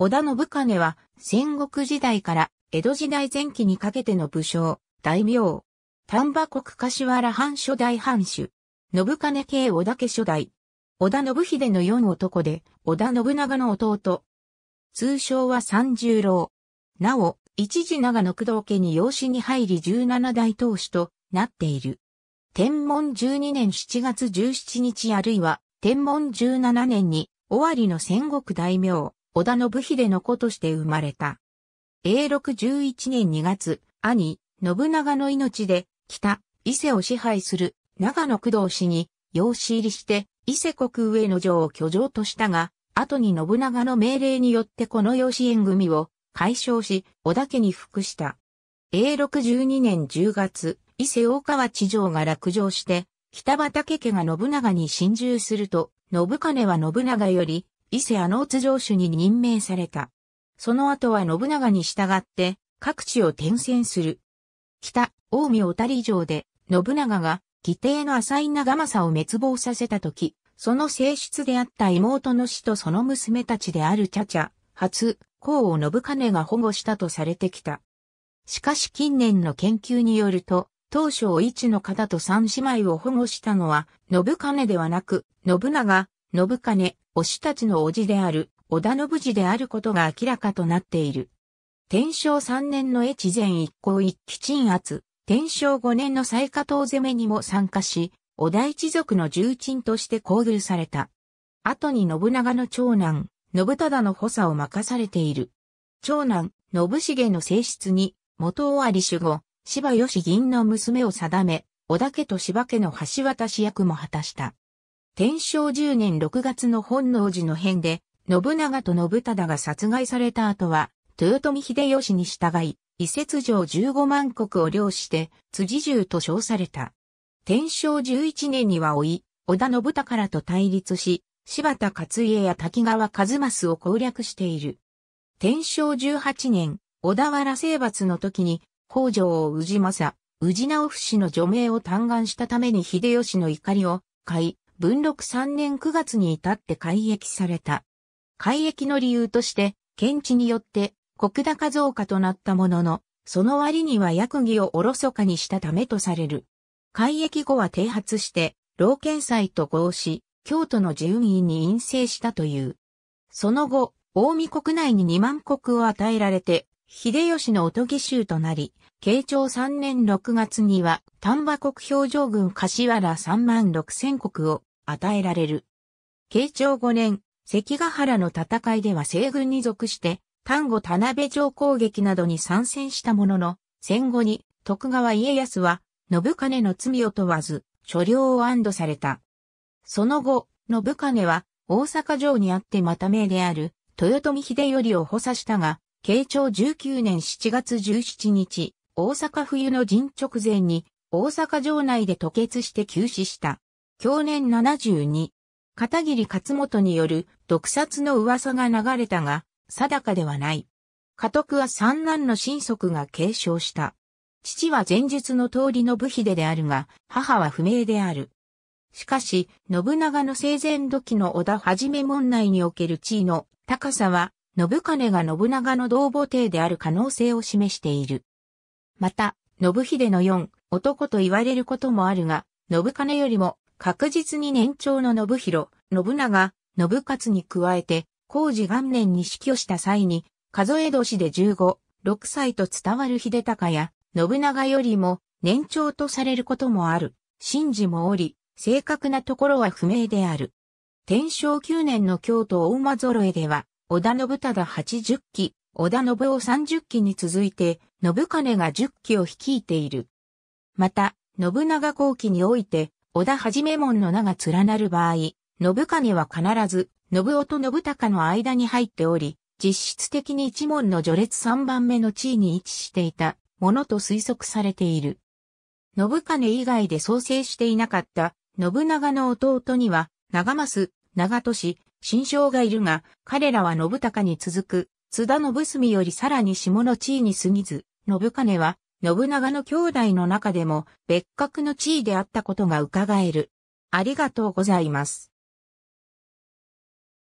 織田信金は戦国時代から江戸時代前期にかけての武将、大名。丹波国柏原藩初代藩主。信金系織田家初代。織田信秀の四男で、織田信長の弟。通称は三十郎。なお、一時長野工藤家に養子に入り十七代当主となっている。天文十二年七月十七日あるいは、天文十七年に、尾張の戦国大名、織田信秀の子として生まれた。永禄11年2月、兄、信長の命で、北、伊勢を支配する長野工藤氏に、養子入りして、伊勢国上野城を居城としたが、後に信長の命令によってこの養子縁組を解消し、織田家に服した。永禄12年10月、伊勢大川地上が落城して、北畠家が信長に侵入すると、信金は信長より、伊勢アノーツ城主に任命された。その後は信長に従って、各地を転戦する。北、大見小谷城で、信長が、義弟の浅井長政を滅亡させた時、その性質であった妹の死とその娘たちである茶々、初、皇を信金が保護したとされてきた。しかし近年の研究によると、当初一の方と三姉妹を保護したのは、信金ではなく、信長、信金、推したちの叔父である、織田信次であることが明らかとなっている。天正三年の越前一向一揆鎮圧、天正五年の最下党攻めにも参加し、織田一族の重鎮として交流された。後に信長の長男、信忠の補佐を任されている。長男、信繁の正室に、元尾有守護、芝義銀の娘を定め、織田家と芝家の橋渡し役も果たした。天正10年6月の本能寺の変で、信長と信忠が殺害された後は、豊臣秀吉に従い、伊節城15万国を領して、辻重と称された。天正11年には老い、織田信らと対立し、柴田勝家や滝川一益を攻略している。天正18年、小田原征伐の時に、北条を氏政、氏直氏の除名を嘆願したために秀吉の怒りを買い、文禄3年9月に至って改役された。改役の理由として、検地によって国高増加となったものの、その割には役儀をおろそかにしたためとされる。改役後は停発して、老検祭と合し、京都の住民に陰性したという。その後、大見国内に2万国を与えられて、秀吉のおとぎ衆となり、慶長3年6月には丹波国表情軍柏原3万6千国を与えられる。慶長5年、関ヶ原の戦いでは西軍に属して、丹後田辺城攻撃などに参戦したものの、戦後に徳川家康は、信金の罪を問わず、所領を安堵された。その後、信金は大阪城にあってまた命である、豊臣秀頼を補佐したが、慶長19年7月17日、大阪冬の陣直前に、大阪城内で吐血して急死した。去年72。片桐勝元による毒殺の噂が流れたが、定かではない。家督は三男の親族が継承した。父は前述の通りの武秀であるが、母は不明である。しかし、信長の生前時の織田はじめ門内における地位の高さは信金が信長の同母帝である可能性を示している。また、信秀の四、男と言われることもあるが、信金よりも確実に年長の信弘、信長、信勝に加えて、工事元年に死去した際に、数え年で15、6歳と伝わる秀高や、信長よりも年長とされることもある。神事もおり、正確なところは不明である。天正9年の京都大間揃えでは、織田信忠80期、織田信夫30期に続いて、信金が10期を率いている。また、信長後期において、織田はじめ門の名が連なる場合、信金は必ず、信夫と信孝の間に入っており、実質的に一門の序列三番目の地位に位置していたものと推測されている。信金以外で創生していなかった信長の弟には、長増、長利、新将がいるが、彼らは信孝に続く、津田信澄よりさらに下の地位に過ぎず、信金は、信長の兄弟の中でも別格の地位であったことが伺える。ありがとうございます。